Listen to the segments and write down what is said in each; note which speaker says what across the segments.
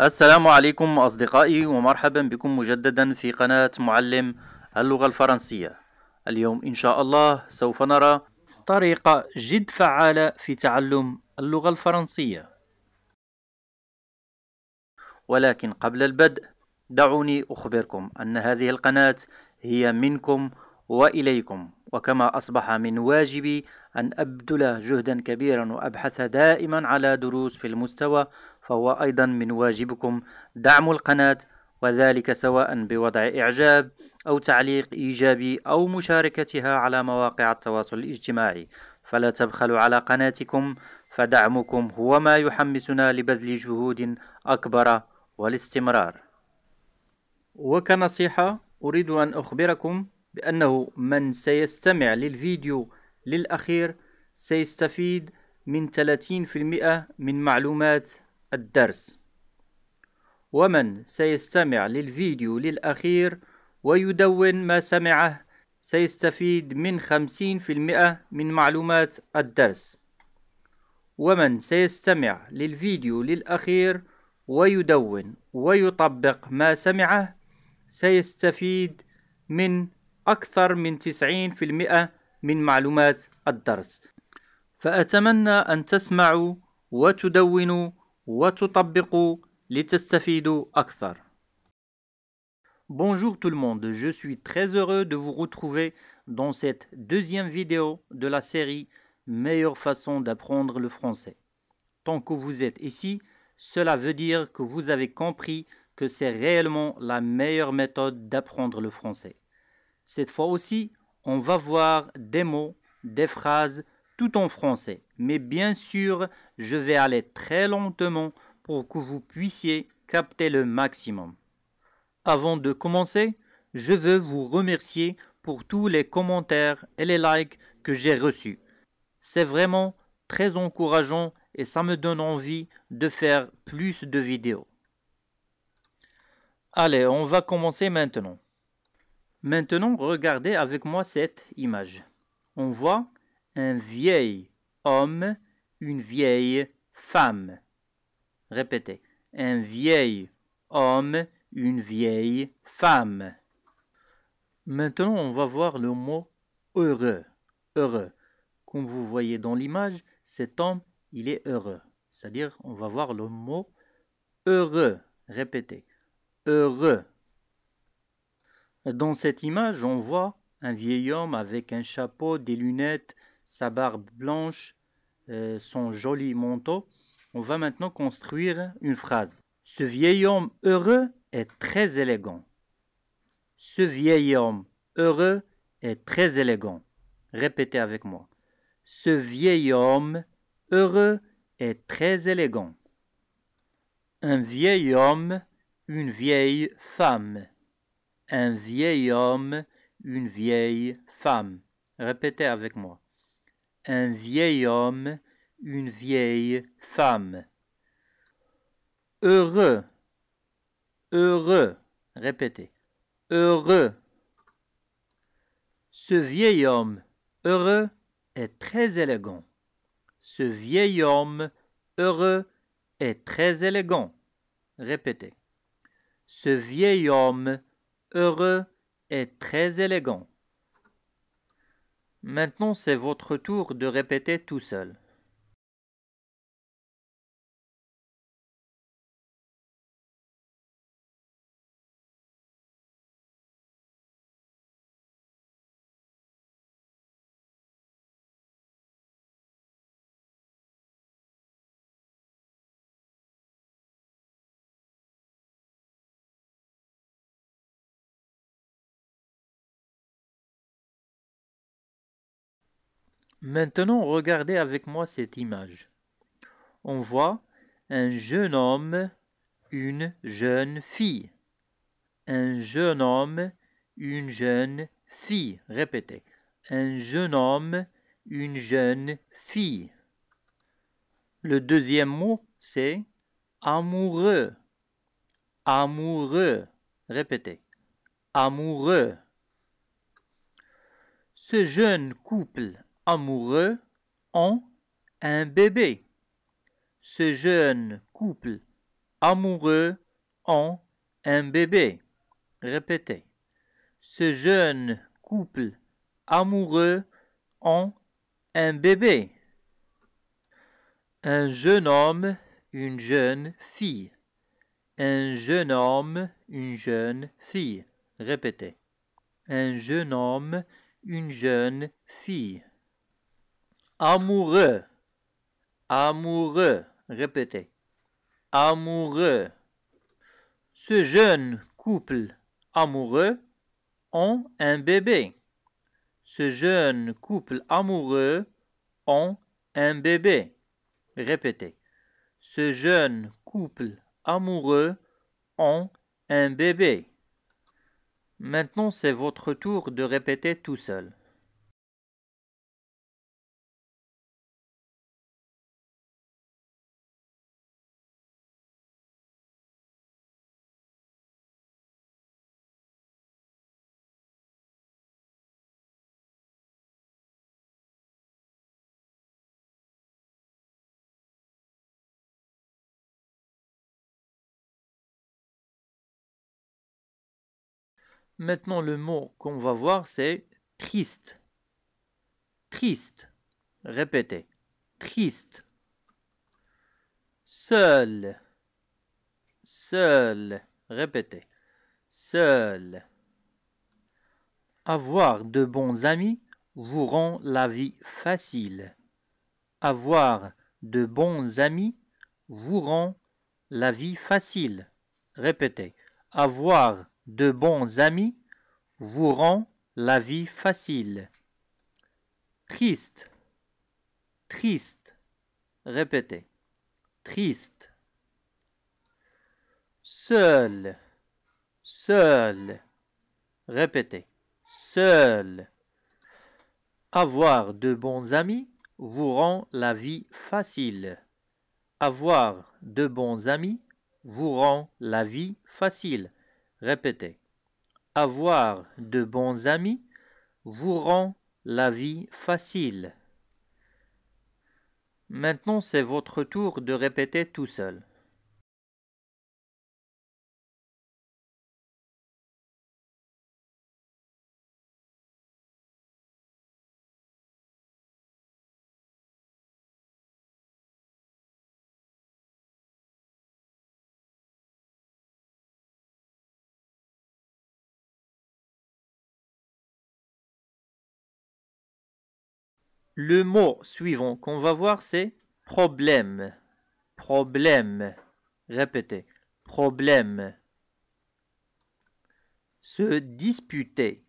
Speaker 1: السلام عليكم أصدقائي ومرحبا بكم مجددا في قناة معلم اللغة الفرنسية اليوم إن شاء الله سوف نرى طريقة جد فعالة في تعلم اللغة الفرنسية ولكن قبل البدء دعوني أخبركم أن هذه القناة هي منكم وإليكم وكما أصبح من واجبي أن أبذل جهدا كبيرا وأبحث دائما على دروس في المستوى فهو أيضا من واجبكم دعم القناة وذلك سواء بوضع إعجاب أو تعليق إيجابي أو مشاركتها على مواقع التواصل الاجتماعي فلا تبخلوا على قناتكم فدعمكم هو ما يحمسنا لبذل جهود أكبر والاستمرار وكنصيحة أريد أن أخبركم بأنه من سيستمع للفيديو للأخير سيستفيد من 30% من معلومات الدرس ومن سيستمع للفيديو للأخير ويدون ما سمعه سيستفيد من 50% من معلومات الدرس ومن سيستمع للفيديو للأخير ويدون ويطبق ما سمعه سيستفيد من أكثر من 90% من معلومات الدرس فأتمنى أن تسمعوا وتدونوا Bonjour tout le monde, je suis très heureux de vous retrouver dans cette deuxième vidéo de la série Meilleure façon d'apprendre le français. Tant que vous êtes ici, cela veut dire que vous avez compris que c'est réellement la meilleure méthode d'apprendre le français. Cette fois aussi, on va voir des mots, des phrases, tout en français. Mais bien sûr, je vais aller très lentement pour que vous puissiez capter le maximum. Avant de commencer, je veux vous remercier pour tous les commentaires et les likes que j'ai reçus. C'est vraiment très encourageant et ça me donne envie de faire plus de vidéos. Allez, on va commencer maintenant. Maintenant, regardez avec moi cette image. On voit un vieil homme, une vieille femme. Répétez. Un vieil homme, une vieille femme. Maintenant, on va voir le mot heureux. Heureux. Comme vous voyez dans l'image, cet homme, il est heureux. C'est-à-dire, on va voir le mot heureux. Répétez. Heureux. Dans cette image, on voit un vieil homme avec un chapeau, des lunettes, sa barbe blanche, euh, son joli manteau, on va maintenant construire une phrase. Ce vieil homme heureux est très élégant. Ce vieil homme heureux est très élégant. Répétez avec moi. Ce vieil homme heureux est très élégant. Un vieil homme, une vieille femme. Un vieil homme, une vieille femme. Répétez avec moi un vieil homme, une vieille femme. Heureux, heureux, répétez, heureux. Ce vieil homme heureux est très élégant. Ce vieil homme heureux est très élégant. Répétez. Ce vieil homme heureux est très élégant. Maintenant c'est votre tour de répéter tout seul. Maintenant, regardez avec moi cette image. On voit un jeune homme, une jeune fille. Un jeune homme, une jeune fille. Répétez. Un jeune homme, une jeune fille. Le deuxième mot, c'est amoureux. Amoureux. Répétez. Amoureux. Ce jeune couple amoureux ont un bébé. Ce jeune couple amoureux ont un bébé. Répétez. Ce jeune couple amoureux ont un bébé. Un jeune homme, une jeune fille. Un jeune homme, une jeune fille. Répétez. Un jeune homme, une jeune fille. Amoureux. Amoureux. Répétez. Amoureux. Ce jeune couple amoureux ont un bébé. Ce jeune couple amoureux ont un bébé. Répétez. Ce jeune couple amoureux ont un bébé. Maintenant, c'est votre tour de répéter tout seul. Maintenant, le mot qu'on va voir, c'est triste. Triste. Répétez. Triste. Seul. Seul. Répétez. Seul. Avoir de bons amis vous rend la vie facile. Avoir de bons amis vous rend la vie facile. Répétez. Avoir de bons amis vous rend la vie facile. Triste, triste, répétez, triste. Seul, seul, répétez, seul. Avoir de bons amis vous rend la vie facile. Avoir de bons amis vous rend la vie facile. Répétez. Avoir de bons amis vous rend la vie facile. Maintenant, c'est votre tour de répéter tout seul. Le mot suivant qu'on va voir, c'est problème. Problème. Répétez. Problème. Se disputer.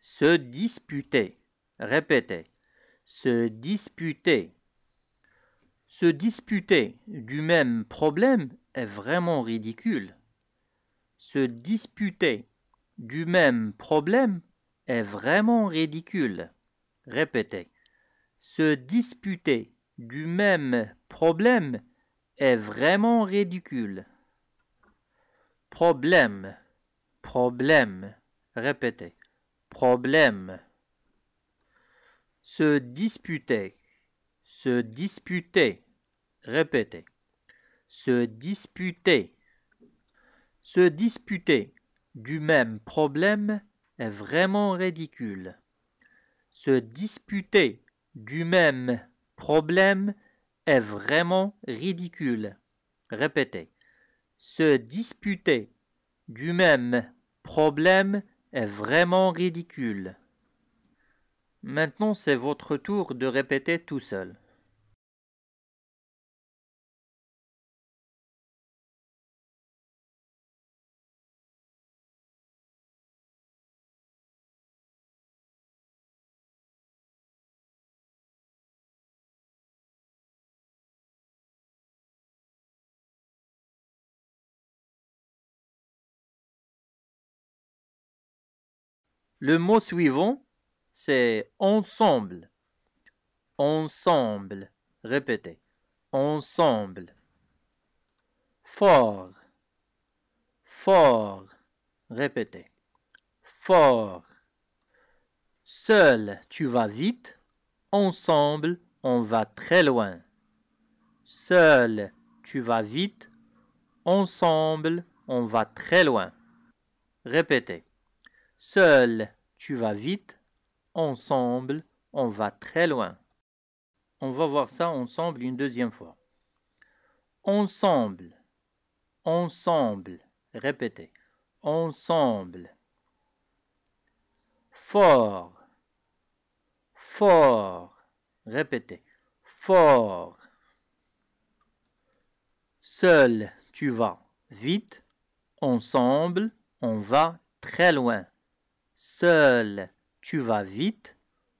Speaker 1: Se disputer. Répétez. Se disputer. Se disputer du même problème est vraiment ridicule. Se disputer du même problème est vraiment ridicule. Répétez se disputer du même problème est vraiment ridicule. Problème, problème, répétez, problème. Se disputer, se disputer, répétez, se disputer. Se disputer du même problème est vraiment ridicule. Se disputer du même problème est vraiment ridicule. Répétez. Se disputer du même problème est vraiment ridicule. Maintenant, c'est votre tour de répéter tout seul. Le mot suivant, c'est ensemble. Ensemble. Répétez. Ensemble. Fort. Fort. Répétez. Fort. Seul, tu vas vite. Ensemble, on va très loin. Seul, tu vas vite. Ensemble, on va très loin. Répétez. Seul, tu vas vite. Ensemble, on va très loin. On va voir ça ensemble une deuxième fois. Ensemble. Ensemble. Répétez. Ensemble. Fort. Fort. Répétez. Fort. Seul, tu vas vite. Ensemble, on va très loin. Seul, tu vas vite.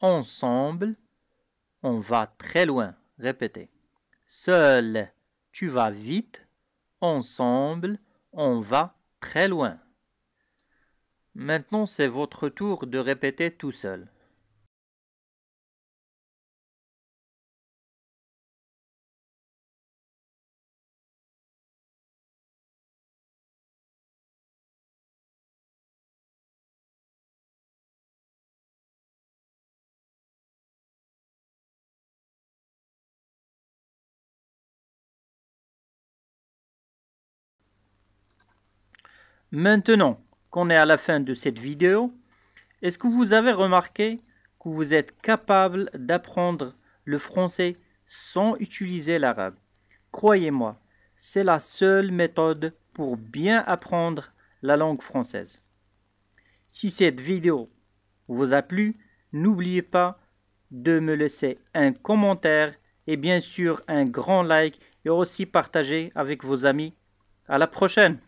Speaker 1: Ensemble, on va très loin. Répétez. Seul, tu vas vite. Ensemble, on va très loin. Maintenant, c'est votre tour de répéter tout seul. Maintenant qu'on est à la fin de cette vidéo, est-ce que vous avez remarqué que vous êtes capable d'apprendre le français sans utiliser l'arabe Croyez-moi, c'est la seule méthode pour bien apprendre la langue française. Si cette vidéo vous a plu, n'oubliez pas de me laisser un commentaire et bien sûr un grand like et aussi partager avec vos amis. À la prochaine